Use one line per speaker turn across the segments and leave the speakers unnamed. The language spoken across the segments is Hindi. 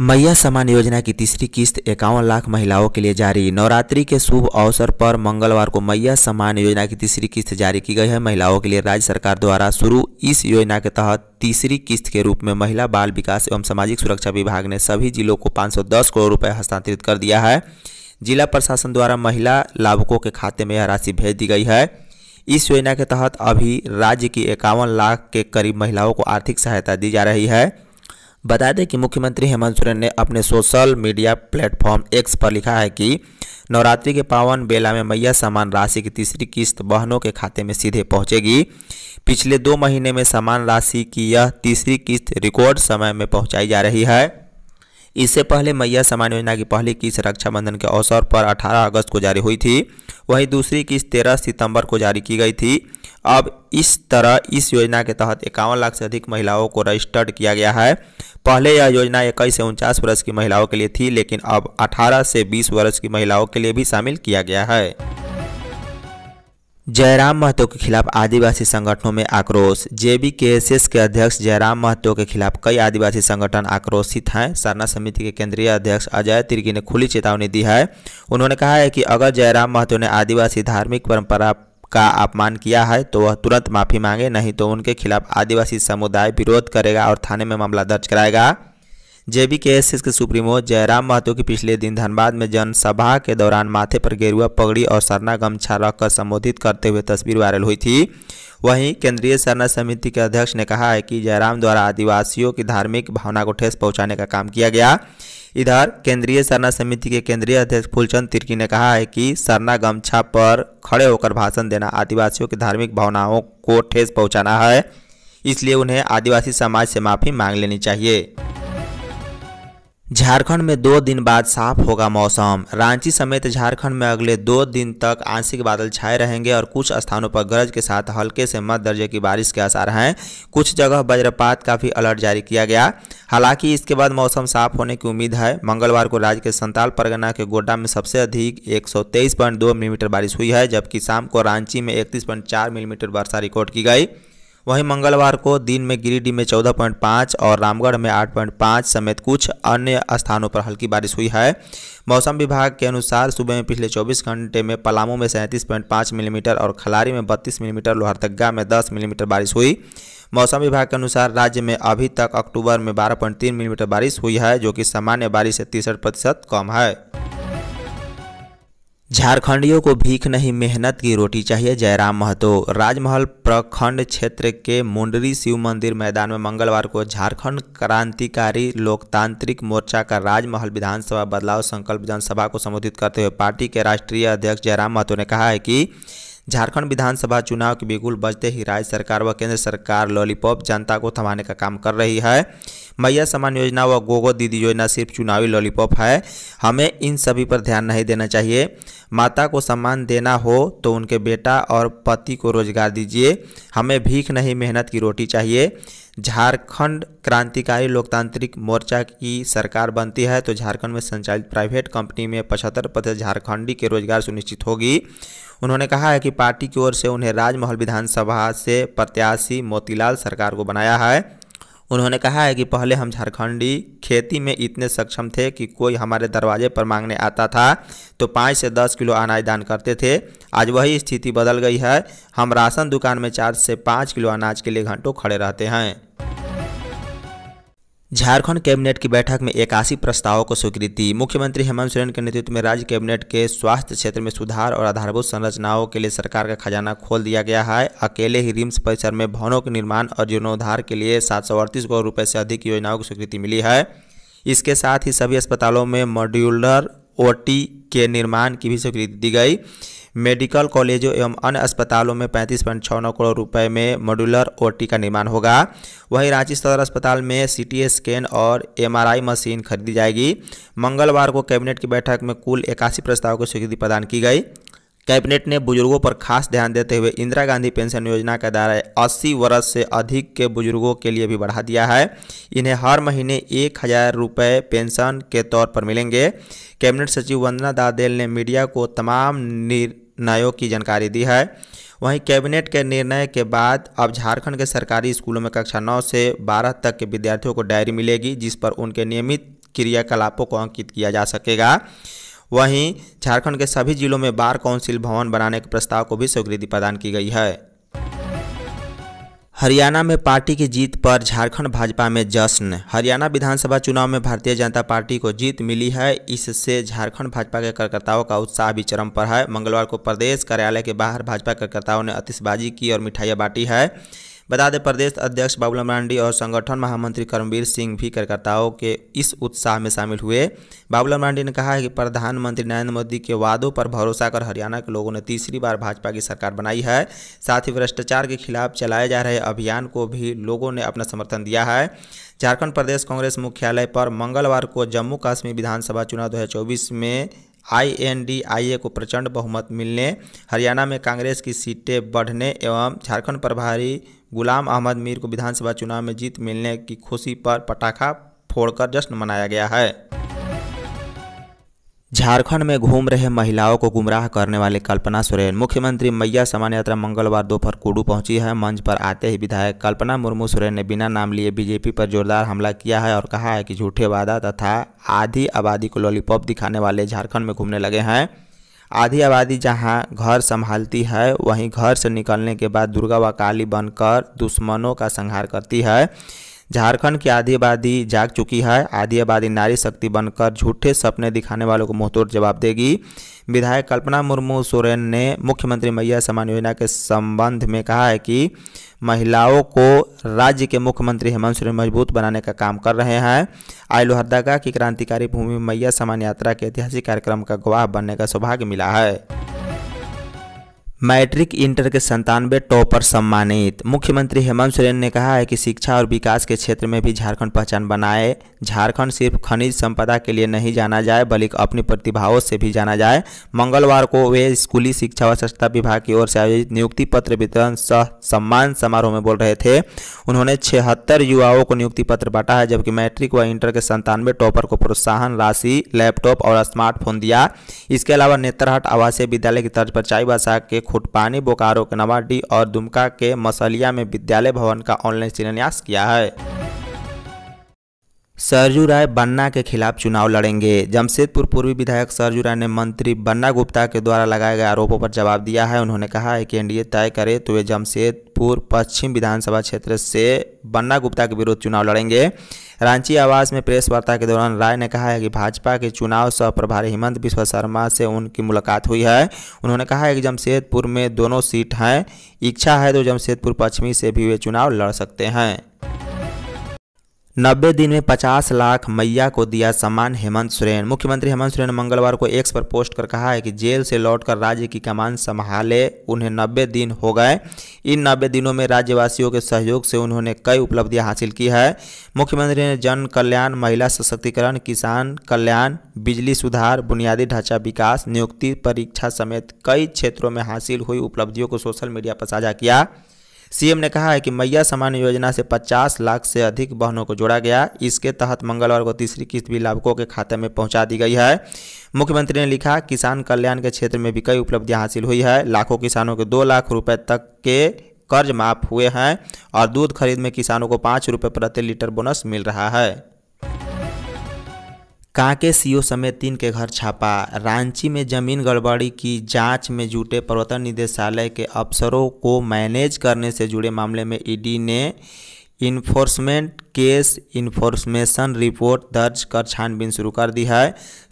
मैया समान योजना की तीसरी किस्त इक्यावन लाख महिलाओं के लिए जारी नवरात्रि के शुभ अवसर पर मंगलवार को मैया समान योजना की तीसरी किस्त जारी की गई है महिलाओं के लिए राज्य सरकार द्वारा शुरू इस योजना के तहत तीसरी किस्त के रूप में महिला बाल विकास एवं सामाजिक सुरक्षा विभाग ने सभी जिलों को 510 करोड़ रुपए हस्तांतरित कर दिया है जिला प्रशासन द्वारा महिला लाभुकों के खाते में यह राशि भेज दी गई है इस योजना के तहत अभी राज्य की इक्यावन लाख के करीब महिलाओं को आर्थिक सहायता दी जा रही है बता दें कि मुख्यमंत्री हेमंत सोरेन ने अपने सोशल मीडिया प्लेटफॉर्म एक्स पर लिखा है कि नवरात्रि के पावन बेला में मैया समान राशि की तीसरी किस्त बहनों के खाते में सीधे पहुंचेगी पिछले दो महीने में समान राशि की यह तीसरी किस्त रिकॉर्ड समय में पहुंचाई जा रही है इससे पहले मैया समान योजना की पहली किस्त रक्षाबंधन के अवसर पर 18 अगस्त को जारी हुई थी वहीं दूसरी किस्त 13 सितंबर को जारी की गई थी अब इस तरह इस योजना के तहत इक्यावन लाख से अधिक महिलाओं को रजिस्टर्ड किया गया है पहले यह योजना इक्कीस से उनचास वर्ष की महिलाओं के लिए थी लेकिन अब 18 से 20 वर्ष की महिलाओं के लिए भी शामिल किया गया है जयराम महतो के खिलाफ आदिवासी संगठनों में आक्रोश जेबीकेएसएस के अध्यक्ष जयराम महतो के खिलाफ कई आदिवासी संगठन आक्रोशित हैं सरना समिति के केंद्रीय अध्यक्ष अजय तिर्की ने खुली चेतावनी दी है उन्होंने कहा है कि अगर जयराम महतो ने आदिवासी धार्मिक परंपरा का अपमान किया है तो वह तुरंत माफ़ी मांगे नहीं तो उनके खिलाफ आदिवासी समुदाय विरोध करेगा और थाने में मामला दर्ज कराएगा बी के सुप्रीमो जयराम महतो की पिछले दिन धनबाद में जनसभा के दौरान माथे पर गेरुआ पगड़ी और सरना गमछा रखकर संबोधित करते हुए तस्वीर वायरल हुई थी वहीं केंद्रीय सरना समिति के अध्यक्ष ने कहा है कि जयराम द्वारा आदिवासियों की धार्मिक भावना को ठेस पहुंचाने का काम किया गया इधर केंद्रीय सरना समिति के केंद्रीय अध्यक्ष फूलचंद तिर्की ने कहा है कि सरना गमछा पर खड़े होकर भाषण देना आदिवासियों की धार्मिक भावनाओं को ठेस पहुँचाना है इसलिए उन्हें आदिवासी समाज से माफ़ी मांग लेनी चाहिए झारखंड में दो दिन बाद साफ होगा मौसम रांची समेत झारखंड में अगले दो दिन तक आंशिक बादल छाए रहेंगे और कुछ स्थानों पर गरज के साथ हल्के से मध्य दर्जे की बारिश के आसार हैं कुछ जगह वज्रपात का भी अलर्ट जारी किया गया हालांकि इसके बाद मौसम साफ होने की उम्मीद है मंगलवार को राज्य के संताल परगना के गोड्डा में सबसे अधिक एक मिलीमीटर बारिश हुई है जबकि शाम को रांची में इकतीस मिलीमीटर वर्षा रिकॉर्ड की गई वहीं मंगलवार को दिन में गिरिडीह में 14.5 और रामगढ़ में 8.5 समेत कुछ अन्य स्थानों पर हल्की बारिश हुई है मौसम विभाग के अनुसार सुबह में पिछले 24 घंटे में पलामू में 37.5 मिलीमीटर और खलारी में 32 मिलीमीटर लोहरतग्गा में 10 मिलीमीटर बारिश हुई मौसम विभाग के अनुसार राज्य में अभी तक अक्टूबर में तीन मिलीमीटर बारिश हुई है जो कि सामान्य बारिश से तिरसठ प्रतिशत कम है झारखंडियों को भीख नहीं मेहनत की रोटी चाहिए जयराम महतो राजमहल प्रखंड क्षेत्र के मुंडरी शिव मंदिर मैदान में मंगलवार को झारखंड क्रांतिकारी लोकतांत्रिक मोर्चा का राजमहल विधानसभा बदलाव संकल्प जनसभा को संबोधित करते हुए पार्टी के राष्ट्रीय अध्यक्ष जयराम महतो ने कहा है कि झारखंड विधानसभा चुनाव के बिगुल बजते ही राज्य सरकार व केंद्र सरकार लॉलीपॉप जनता को थमाने का काम कर रही है मैया सम्मान योजना व गोगो दीदी योजना सिर्फ चुनावी लॉलीपॉप है हमें इन सभी पर ध्यान नहीं देना चाहिए माता को सम्मान देना हो तो उनके बेटा और पति को रोजगार दीजिए हमें भीख नहीं मेहनत की रोटी चाहिए झारखंड क्रांतिकारी लोकतांत्रिक मोर्चा की सरकार बनती है तो झारखंड में संचालित प्राइवेट कंपनी में पचहत्तर प्रतिशत झारखंडी के रोजगार सुनिश्चित होगी उन्होंने कहा है कि पार्टी की ओर से उन्हें राजमहल विधानसभा से प्रत्याशी मोतीलाल सरकार को बनाया है उन्होंने कहा है कि पहले हम झारखंडी खेती में इतने सक्षम थे कि कोई हमारे दरवाजे पर मांगने आता था तो पाँच से दस किलो अनाज दान करते थे आज वही स्थिति बदल गई है हम राशन दुकान में चार से पाँच किलो अनाज के लिए घंटों खड़े रहते हैं झारखंड कैबिनेट की बैठक में इक्यासी प्रस्तावों को स्वीकृति मुख्यमंत्री हेमंत सोरेन के नेतृत्व में राज्य कैबिनेट के स्वास्थ्य क्षेत्र में सुधार और आधारभूत संरचनाओं के लिए सरकार का खजाना खोल दिया गया है अकेले ही रिम्स परिसर में भवनों के निर्माण और जीर्णोद्धार के लिए सात सौ अड़तीस करोड़ रुपये से अधिक योजनाओं की स्वीकृति मिली है इसके साथ ही सभी अस्पतालों में मॉड्यूलर ओ के निर्माण की भी स्वीकृति दी गई मेडिकल कॉलेजों एवं अन्य अस्पतालों में पैंतीस पॉइंट छः नौ करोड़ रुपए में मॉड्यूलर ओटी का निर्माण होगा वहीं रांची सदर अस्पताल में सीटी स्कैन और एमआरआई मशीन खरीदी जाएगी मंगलवार को कैबिनेट की बैठक में कुल इक्यासी प्रस्ताव को स्वीकृति प्रदान की गई कैबिनेट ने बुजुर्गों पर खास ध्यान देते हुए इंदिरा गांधी पेंशन योजना का दायरा अस्सी वर्ष से अधिक के बुजुर्गों के लिए भी बढ़ा दिया है इन्हें हर महीने एक हज़ार रुपये पेंशन के तौर पर मिलेंगे कैबिनेट सचिव वंदना दादेल ने मीडिया को तमाम नयों की जानकारी दी है वहीं कैबिनेट के निर्णय के बाद अब झारखंड के सरकारी स्कूलों में कक्षा नौ से बारह तक के विद्यार्थियों को डायरी मिलेगी जिस पर उनके नियमित क्रियाकलापों को अंकित किया जा सकेगा वहीं झारखंड के सभी जिलों में बार काउंसिल भवन बनाने के प्रस्ताव को भी स्वीकृति प्रदान की गई है हरियाणा में पार्टी की जीत पर झारखंड भाजपा में जश्न हरियाणा विधानसभा चुनाव में भारतीय जनता पार्टी को जीत मिली है इससे झारखंड भाजपा के कार्यकर्ताओं का उत्साह भी चरम पर है मंगलवार को प्रदेश कार्यालय के बाहर भाजपा कार्यकर्ताओं ने आतिशबाजी की और मिठाइयाँ बांटी है बता दें प्रदेश अध्यक्ष बाबूलाल मरांडी और संगठन महामंत्री कर्मवीर सिंह भी कार्यकर्ताओं के इस उत्साह में शामिल हुए बाबूलाल मरांडी ने कहा है कि प्रधानमंत्री नरेंद्र मोदी के वादों पर भरोसा कर हरियाणा के लोगों ने तीसरी बार भाजपा की सरकार बनाई है साथ ही भ्रष्टाचार के खिलाफ चलाए जा रहे अभियान को भी लोगों ने अपना समर्थन दिया है झारखंड प्रदेश कांग्रेस मुख्यालय पर मंगलवार को जम्मू कश्मीर विधानसभा चुनाव दो में आईएनडीआईए को प्रचंड बहुमत मिलने हरियाणा में कांग्रेस की सीटें बढ़ने एवं झारखंड प्रभारी गुलाम अहमद मीर को विधानसभा चुनाव में जीत मिलने की खुशी पर पटाखा फोड़कर जश्न मनाया गया है झारखंड में घूम रहे महिलाओं को गुमराह करने वाले कल्पना सोरेन मुख्यमंत्री मैया समान यात्रा मंगलवार दोपहर कुडू पहुंची है मंच पर आते ही विधायक कल्पना मुर्मू सोरेन ने बिना नाम लिए बीजेपी पर जोरदार हमला किया है और कहा है कि झूठे वादा तथा आधी आबादी को लॉलीपॉप दिखाने वाले झारखंड में घूमने लगे हैं आधी आबादी जहाँ घर संभालती है वहीं घर से निकलने के बाद दुर्गा व काली बनकर दुश्मनों का संहार करती है झारखंड की आधी आबादी जाग चुकी है आधी आबादी नारी शक्ति बनकर झूठे सपने दिखाने वालों को मुंहतोड़ जवाब देगी विधायक कल्पना मुर्मू सोरेन ने मुख्यमंत्री मैया समान योजना के संबंध में कहा है कि महिलाओं को राज्य के मुख्यमंत्री हेमंत सोरेन मजबूत बनाने का काम कर रहे हैं आई लोहरदगा की क्रांतिकारी भूमि मैया समान यात्रा के ऐतिहासिक कार्यक्रम का गवाह बनने का सौभाग्य मिला है मैट्रिक इंटर के संतानवे टॉपर सम्मानित मुख्यमंत्री हेमंत सोरेन ने कहा है कि शिक्षा और विकास के क्षेत्र में भी झारखंड पहचान बनाए झारखंड सिर्फ खनिज संपदा के लिए नहीं जाना जाए बल्कि अपनी प्रतिभाओं से भी जाना जाए मंगलवार को वे स्कूली शिक्षा व स्वच्छता विभाग की ओर से आयोजित नियुक्ति पत्र वितरण सह सम्मान समारोह में बोल रहे थे उन्होंने छिहत्तर युवाओं को नियुक्ति पत्र बांटा है जबकि मैट्रिक व इंटर के संतानवे टॉपर को प्रोत्साहन राशि लैपटॉप और स्मार्टफोन दिया इसके अलावा नेत्रहाट आवासीय विद्यालय की तर्ज पर चाईबासा के खुटपानी बोकारो के नवाडी और दुमका के मसलिया में विद्यालय भवन का ऑनलाइन शिलान्यास किया है सरजू राय बन्ना के खिलाफ चुनाव लड़ेंगे जमशेदपुर पूर्वी विधायक सरजू राय ने मंत्री बन्ना गुप्ता के द्वारा लगाए गए आरोपों पर जवाब दिया है उन्होंने कहा है कि एनडीए तय करे तो वे जमशेदपुर पश्चिम विधानसभा क्षेत्र से बन्ना गुप्ता के विरुद्ध चुनाव लड़ेंगे रांची आवास में प्रेस वार्ता के दौरान राय ने कहा है कि भाजपा के चुनाव सह प्रभारी हेमंत बिश्व शर्मा से उनकी मुलाकात हुई है उन्होंने कहा है कि जमशेदपुर में दोनों सीट हैं इच्छा है तो जमशेदपुर पश्चिमी से भी वे चुनाव लड़ सकते हैं नब्बे दिन में पचास लाख मैया को दिया सम्मान हेमंत सोरेन मुख्यमंत्री हेमंत सोरेन मंगलवार को एक्स पर पोस्ट कर कहा है कि जेल से लौटकर राज्य की कमान संभाले उन्हें नब्बे दिन हो गए इन नब्बे दिनों में राज्यवासियों के सहयोग से उन्होंने कई उपलब्धियां हासिल की है मुख्यमंत्री ने जन कल्याण महिला सशक्तिकरण किसान कल्याण बिजली सुधार बुनियादी ढांचा विकास नियुक्ति परीक्षा समेत कई क्षेत्रों में हासिल हुई उपलब्धियों को सोशल मीडिया पर साझा किया सीएम ने कहा है कि मैया समान योजना से 50 लाख से अधिक बहनों को जोड़ा गया इसके तहत मंगलवार को तीसरी किस्त भी लाभुकों के खाते में पहुंचा दी गई है मुख्यमंत्री ने लिखा किसान कल्याण के क्षेत्र में भी कई उपलब्धियां हासिल हुई है लाखों किसानों के दो लाख रुपये तक के कर्ज माफ हुए हैं और दूध खरीद में किसानों को पाँच रुपये प्रति लीटर बोनस मिल रहा है कांके सीओ समेत तीन के घर छापा रांची में जमीन गड़बड़ी की जांच में जुटे प्रवर्तन निदेशालय के अफसरों को मैनेज करने से जुड़े मामले में ईडी ने इन्फोर्समेंट केस इन्फोर्समेशन रिपोर्ट दर्ज कर छानबीन शुरू कर दी है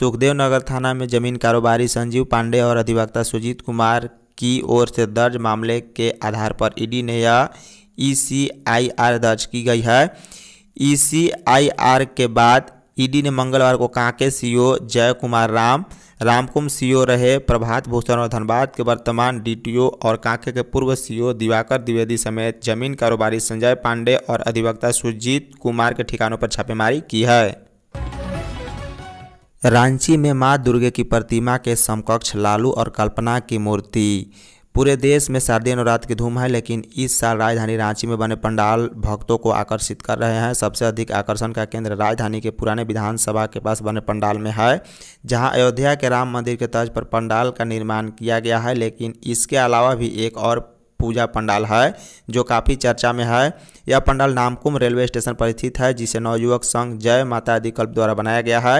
सुखदेव नगर थाना में जमीन कारोबारी संजीव पांडे और अधिवक्ता सुजीत कुमार की ओर से दर्ज मामले के आधार पर ईडी ने यह ई दर्ज की गई है ई के बाद ईडी ने मंगलवार को कांके सीईओ जय कुमार राम रामकुम सीईओ रहे प्रभात भूषण और धनबाद के वर्तमान डीटीओ और कांके के पूर्व सीईओ दिवाकर द्विवेदी समेत जमीन कारोबारी संजय पांडे और अधिवक्ता सुजीत कुमार के ठिकानों पर छापेमारी की है रांची में मां दुर्गे की प्रतिमा के समकक्ष लालू और कल्पना की मूर्ति पूरे देश में शारदीय नवरात्र की धूम है लेकिन इस साल राजधानी रांची में बने पंडाल भक्तों को आकर्षित कर रहे हैं सबसे अधिक आकर्षण का केंद्र राजधानी के पुराने विधानसभा के पास बने पंडाल में है जहां अयोध्या के राम मंदिर के तर्ज पर पंडाल का निर्माण किया गया है लेकिन इसके अलावा भी एक और पूजा पंडाल है जो काफ़ी चर्चा में है यह पंडाल नामकुम रेलवे स्टेशन पर स्थित है जिसे नवयुवक संघ जय माता आदि द्वारा बनाया गया है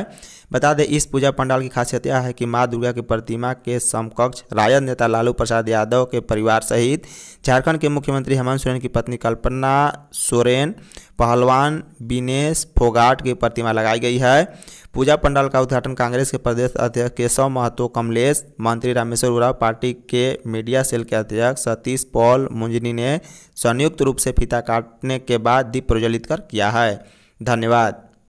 बता दें इस पूजा पंडाल की खासियत यह है कि माँ दुर्गा की प्रतिमा के समकक्ष राजद नेता लालू प्रसाद यादव के परिवार सहित झारखंड के मुख्यमंत्री हेमंत सोरेन की पत्नी कल्पना सोरेन पहलवान विनेश फोगाट की प्रतिमा लगाई गई है पूजा पंडाल का उद्घाटन कांग्रेस के प्रदेश अध्यक्ष केशव महतो कमलेश मंत्री रामेश्वर उराव पार्टी के मीडिया सेल के अध्यक्ष सतीश पॉल मुंजनी ने संयुक्त रूप से फीता काटने के बाद दीप प्रज्वलित कर किया है धन्यवाद